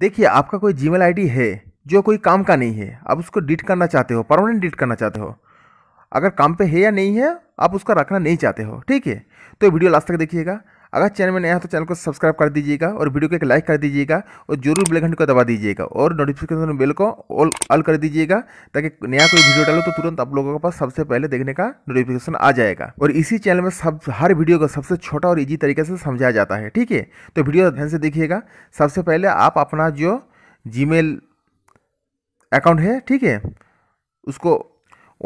देखिए आपका कोई जीमेल आईडी है जो कोई काम का नहीं है आप उसको डिलीट करना चाहते हो परमानेंट डिलीट करना चाहते हो अगर काम पे है या नहीं है आप उसका रखना नहीं चाहते हो ठीक है तो वीडियो लास्ट तक देखिएगा अगर चैनल में नया है तो चैनल को सब्सक्राइब कर दीजिएगा और वीडियो को एक लाइक कर दीजिएगा और जरूर बेल घंटे को दबा दीजिएगा और नोटिफिकेशन बेल को ऑल ऑल कर दीजिएगा ताकि नया कोई वीडियो डालो तो तुरंत आप लोगों के पास सबसे पहले देखने का नोटिफिकेशन आ जाएगा और इसी चैनल में सब हर वीडियो को सबसे छोटा और ईजी तरीके से समझाया जाता है ठीक है तो वीडियो ध्यान से देखिएगा सबसे पहले आप अपना जो मेल अकाउंट है ठीक है उसको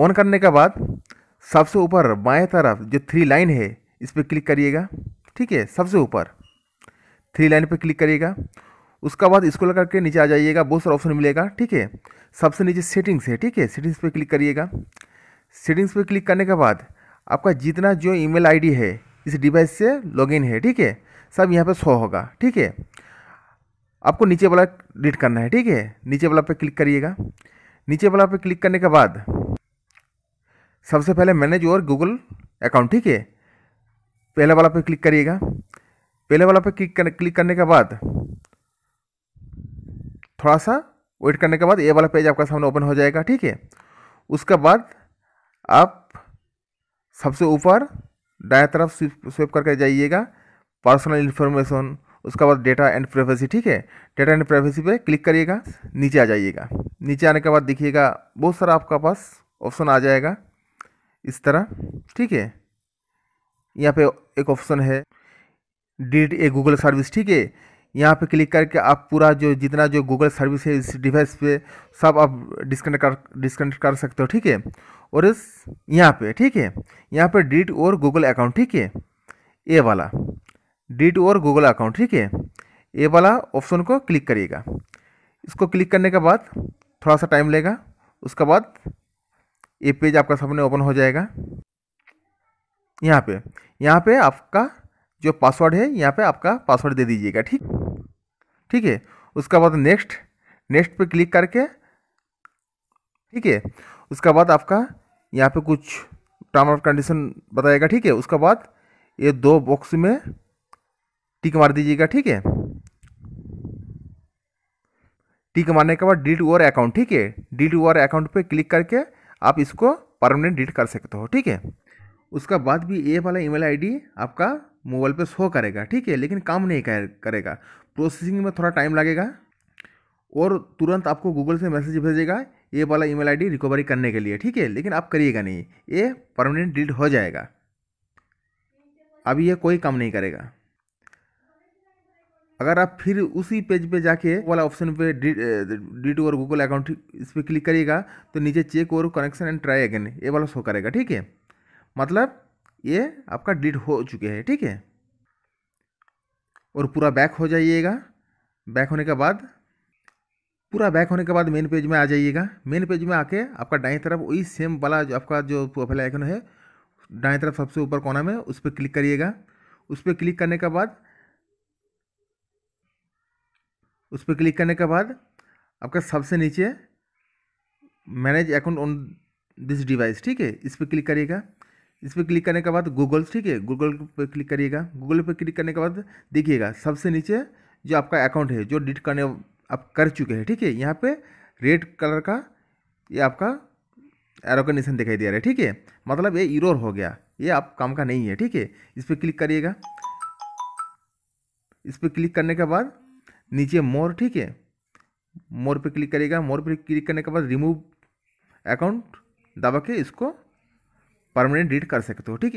ऑन करने के बाद सबसे ऊपर बाएं तरफ जो थ्री लाइन है इस पर क्लिक करिएगा ठीक है सबसे ऊपर थ्री लाइन पर क्लिक करिएगा उसका बाद लगा करके नीचे आ जाइएगा बहुत सारा ऑप्शन मिलेगा ठीक है सबसे नीचे सेटिंग्स है ठीक है सेटिंग्स पे क्लिक करिएगा सेटिंग्स पे क्लिक करने के बाद आपका जितना जो ईमेल आईडी है इस डिवाइस से लॉगिन है ठीक है सब यहाँ पे शो होगा ठीक है आपको नीचे वाला डिलीट करना है ठीक है नीचे वाला पे क्लिक करिएगा नीचे वाला पे क्लिक करने के बाद सबसे पहले मैनेज और गूगल अकाउंट ठीक है पहले वाला पे क्लिक करिएगा पहले वाला पे क्लिक करने क्लिक करने के बाद थोड़ा सा वेट करने के बाद ये वाला पेज आपका सामने ओपन हो जाएगा ठीक है उसके बाद आप सबसे ऊपर दाएं तरफ स्वेप करके जाइएगा पर्सनल इन्फॉर्मेशन उसके बाद डेटा एंड प्राइवेसी ठीक है डेटा एंड प्राइवेसी पे क्लिक करिएगा नीचे आ जाइएगा नीचे आने के बाद देखिएगा बहुत सारा आपका पास ऑप्शन आ जाएगा इस तरह ठीक है यहाँ पे एक ऑप्शन है डिलीट ए गूगल सर्विस ठीक है यहाँ पे क्लिक करके आप पूरा जो जितना जो गूगल सर्विस है इस डिवाइस पे सब आप डिस्कनेक्ट कर डिस्कनेक्ट कर सकते हो ठीक है और इस यहाँ पे ठीक है यहाँ पे डिलीट और गूगल अकाउंट ठीक है ए वाला डिलीट और गूगल अकाउंट ठीक है ए वाला ऑप्शन को क्लिक करिएगा इसको क्लिक करने के बाद थोड़ा सा टाइम लेगा उसके बाद ये पेज आपका सामने ओपन हो जाएगा यहाँ पे यहाँ पे आपका जो पासवर्ड है यहाँ पे आपका पासवर्ड दे दीजिएगा ठीक ठीक है उसके बाद नेक्स्ट नेक्स्ट पे क्लिक करके ठीक है उसके बाद आपका यहाँ पे कुछ टर्म ऑफ कंडीशन बताएगा ठीक है उसके बाद ये दो बॉक्स में टिक मार दीजिएगा ठीक है टिक मारने के बाद डिलीट ओवर अकाउंट ठीक है डिलीट ओवर अकाउंट पे क्लिक करके आप इसको परमानेंट डिलीट कर सकते हो ठीक है उसका बाद भी ये वाला ईमेल आईडी आपका मोबाइल पे शो करेगा ठीक है लेकिन काम नहीं करेगा प्रोसेसिंग में थोड़ा टाइम लगेगा और तुरंत आपको गूगल से मैसेज भेजेगा ये वाला ईमेल आईडी रिकवरी करने के लिए ठीक है लेकिन आप करिएगा नहीं ये परमानेंट डिलीट हो जाएगा अब ये कोई काम नहीं करेगा अगर आप फिर उसी पेज पे जाके वाला ऑप्शन पे डिलीट और गूगल अकाउंट इस पर क्लिक करिएगा तो नीचे चेक और कनेक्शन एंड ट्राई अगेन ये वाला शो करेगा ठीक है मतलब ये आपका डिलीट हो चुके हैं ठीक है और पूरा बैक हो जाइएगा बैक होने के बाद पूरा बैक होने के बाद मेन पेज में आ जाइएगा मेन पेज में आके आपका दाएं तरफ वही सेम वाला जो आपका जो प्रोफाइल आइकन है दाएं तरफ सबसे ऊपर कोना में उस पर क्लिक करिएगा उस पर क्लिक करने के बाद उस पर क्लिक करने के बाद आपका सबसे नीचे manage account on this device ठीक है इस पर क्लिक करिएगा इस पर क्लिक करने के बाद गूगल ठीक है गूगल पर क्लिक करिएगा गूगल पर क्लिक करने के बाद देखिएगा सबसे नीचे जो आपका अकाउंट है जो डिट करने आप कर चुके हैं ठीक है यहाँ पे रेड कलर का ये आपका एरोगनेशन दिखाई दे रहा है ठीक है मतलब ये इरोर हो गया ये आप काम का नहीं है ठीक है इस पर क्लिक करिएगा इस पर क्लिक करने के बाद नीचे मोर ठीक है मोर पे क्लिक करिएगा मोर पे क्लिक करने के बाद रिमूव अकाउंट दबा के इसको परमानेंट डिलीट कर सकते हो ठीक है